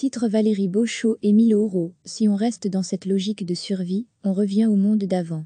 Titre Valérie Beauchot et 1000 euros Si on reste dans cette logique de survie, on revient au monde d'avant.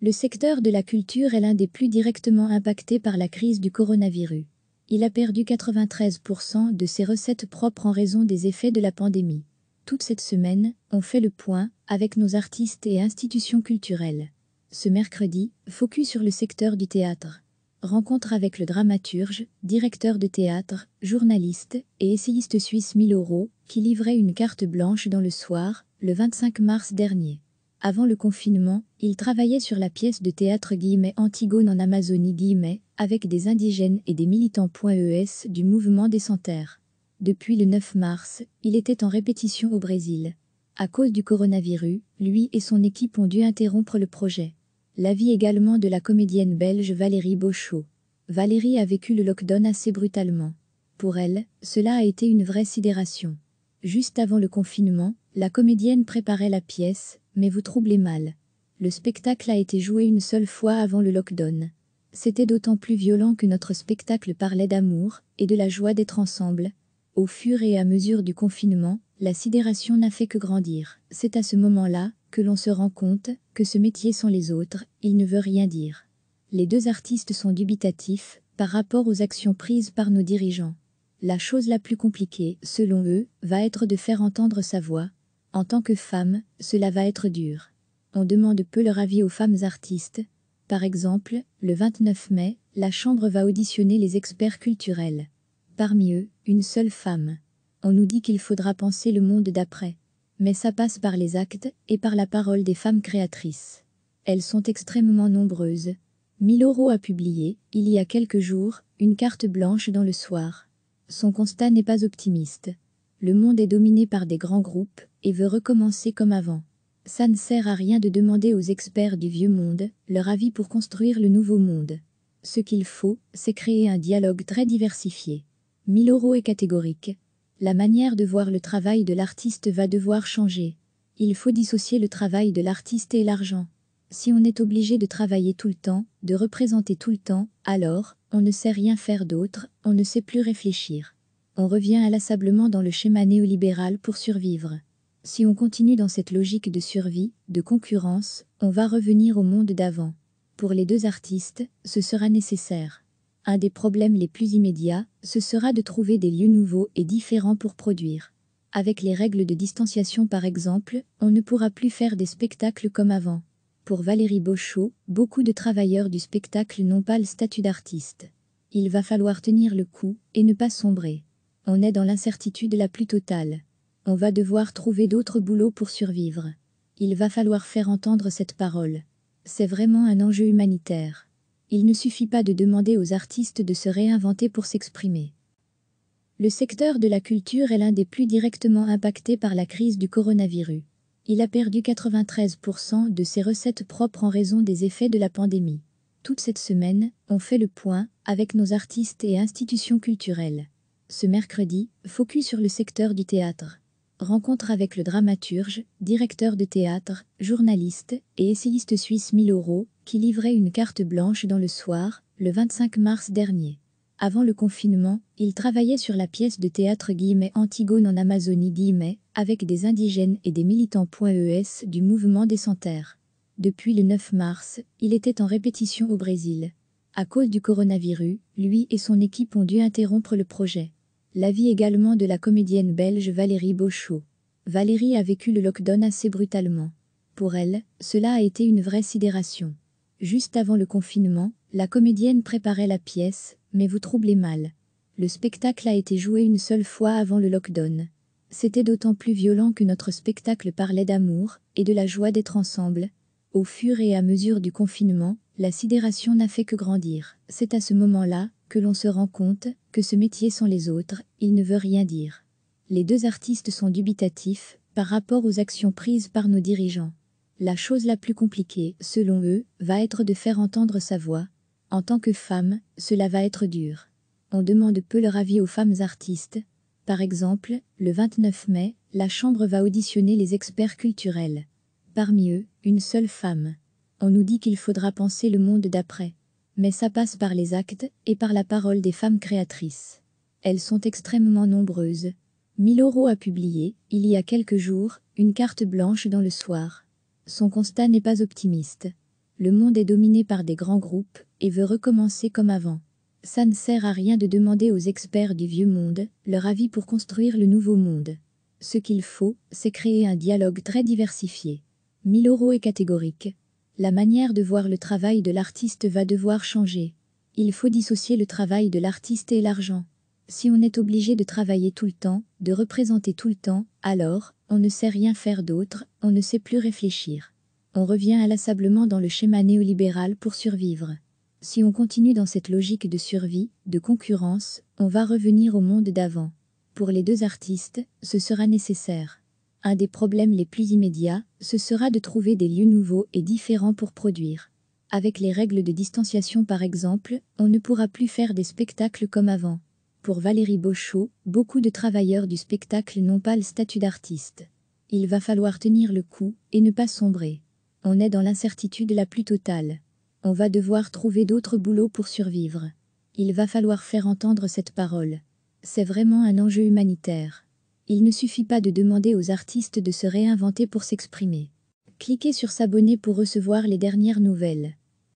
Le secteur de la culture est l'un des plus directement impactés par la crise du coronavirus. Il a perdu 93% de ses recettes propres en raison des effets de la pandémie. Toute cette semaine, on fait le point avec nos artistes et institutions culturelles. Ce mercredi, focus sur le secteur du théâtre. Rencontre avec le dramaturge, directeur de théâtre, journaliste et essayiste suisse Miloro, qui livrait une carte blanche dans le soir, le 25 mars dernier. Avant le confinement, il travaillait sur la pièce de théâtre guillemets Antigone en Amazonie avec des indigènes et des militants e du mouvement des Santerres. Depuis le 9 mars, il était en répétition au Brésil. À cause du coronavirus, lui et son équipe ont dû interrompre le projet. La vie également de la comédienne belge Valérie Bochot. Valérie a vécu le lockdown assez brutalement. Pour elle, cela a été une vraie sidération. Juste avant le confinement, la comédienne préparait la pièce, mais vous troublez mal. Le spectacle a été joué une seule fois avant le lockdown. C'était d'autant plus violent que notre spectacle parlait d'amour et de la joie d'être ensemble. Au fur et à mesure du confinement, la sidération n'a fait que grandir. C'est à ce moment-là que l'on se rend compte que ce métier sans les autres, il ne veut rien dire. Les deux artistes sont dubitatifs par rapport aux actions prises par nos dirigeants. La chose la plus compliquée, selon eux, va être de faire entendre sa voix. En tant que femme, cela va être dur. On demande peu leur avis aux femmes artistes. Par exemple, le 29 mai, la Chambre va auditionner les experts culturels. Parmi eux, une seule femme. On nous dit qu'il faudra penser le monde d'après. Mais ça passe par les actes et par la parole des femmes créatrices. Elles sont extrêmement nombreuses. Miloro a publié, il y a quelques jours, une carte blanche dans le soir. Son constat n'est pas optimiste. Le monde est dominé par des grands groupes et veut recommencer comme avant. Ça ne sert à rien de demander aux experts du vieux monde leur avis pour construire le nouveau monde. Ce qu'il faut, c'est créer un dialogue très diversifié. Miloro est catégorique, la manière de voir le travail de l'artiste va devoir changer. Il faut dissocier le travail de l'artiste et l'argent. Si on est obligé de travailler tout le temps, de représenter tout le temps, alors, on ne sait rien faire d'autre, on ne sait plus réfléchir. On revient inlassablement dans le schéma néolibéral pour survivre. Si on continue dans cette logique de survie, de concurrence, on va revenir au monde d'avant. Pour les deux artistes, ce sera nécessaire. Un des problèmes les plus immédiats, ce sera de trouver des lieux nouveaux et différents pour produire. Avec les règles de distanciation par exemple, on ne pourra plus faire des spectacles comme avant. Pour Valérie Bochot, beaucoup de travailleurs du spectacle n'ont pas le statut d'artiste. Il va falloir tenir le coup et ne pas sombrer. On est dans l'incertitude la plus totale. On va devoir trouver d'autres boulots pour survivre. Il va falloir faire entendre cette parole. C'est vraiment un enjeu humanitaire. Il ne suffit pas de demander aux artistes de se réinventer pour s'exprimer. Le secteur de la culture est l'un des plus directement impactés par la crise du coronavirus. Il a perdu 93% de ses recettes propres en raison des effets de la pandémie. Toute cette semaine, on fait le point avec nos artistes et institutions culturelles. Ce mercredi, focus sur le secteur du théâtre. Rencontre avec le dramaturge, directeur de théâtre, journaliste et essayiste suisse Miloro, qui livrait une carte blanche dans le soir, le 25 mars dernier. Avant le confinement, il travaillait sur la pièce de théâtre guillemets Antigone en Amazonie avec des indigènes et des militants e du mouvement des Centaires. Depuis le 9 mars, il était en répétition au Brésil. À cause du coronavirus, lui et son équipe ont dû interrompre le projet. La vie également de la comédienne belge Valérie Beauchot. Valérie a vécu le lockdown assez brutalement. Pour elle, cela a été une vraie sidération. Juste avant le confinement, la comédienne préparait la pièce, mais vous troublez mal. Le spectacle a été joué une seule fois avant le lockdown. C'était d'autant plus violent que notre spectacle parlait d'amour et de la joie d'être ensemble. Au fur et à mesure du confinement, la sidération n'a fait que grandir. C'est à ce moment-là que l'on se rend compte que ce métier sans les autres, il ne veut rien dire. Les deux artistes sont dubitatifs par rapport aux actions prises par nos dirigeants. La chose la plus compliquée, selon eux, va être de faire entendre sa voix. En tant que femme, cela va être dur. On demande peu leur avis aux femmes artistes. Par exemple, le 29 mai, la Chambre va auditionner les experts culturels. Parmi eux, une seule femme. On nous dit qu'il faudra penser le monde d'après. Mais ça passe par les actes et par la parole des femmes créatrices. Elles sont extrêmement nombreuses. Miloro a publié, il y a quelques jours, une carte blanche dans le soir. Son constat n'est pas optimiste. Le monde est dominé par des grands groupes et veut recommencer comme avant. Ça ne sert à rien de demander aux experts du vieux monde leur avis pour construire le nouveau monde. Ce qu'il faut, c'est créer un dialogue très diversifié. Miloro est catégorique, la manière de voir le travail de l'artiste va devoir changer. Il faut dissocier le travail de l'artiste et l'argent. Si on est obligé de travailler tout le temps, de représenter tout le temps, alors, on ne sait rien faire d'autre, on ne sait plus réfléchir. On revient inlassablement dans le schéma néolibéral pour survivre. Si on continue dans cette logique de survie, de concurrence, on va revenir au monde d'avant. Pour les deux artistes, ce sera nécessaire. Un des problèmes les plus immédiats, ce sera de trouver des lieux nouveaux et différents pour produire. Avec les règles de distanciation par exemple, on ne pourra plus faire des spectacles comme avant. Pour Valérie Bochot, beaucoup de travailleurs du spectacle n'ont pas le statut d'artiste. Il va falloir tenir le coup et ne pas sombrer. On est dans l'incertitude la plus totale. On va devoir trouver d'autres boulots pour survivre. Il va falloir faire entendre cette parole. C'est vraiment un enjeu humanitaire. Il ne suffit pas de demander aux artistes de se réinventer pour s'exprimer. Cliquez sur s'abonner pour recevoir les dernières nouvelles.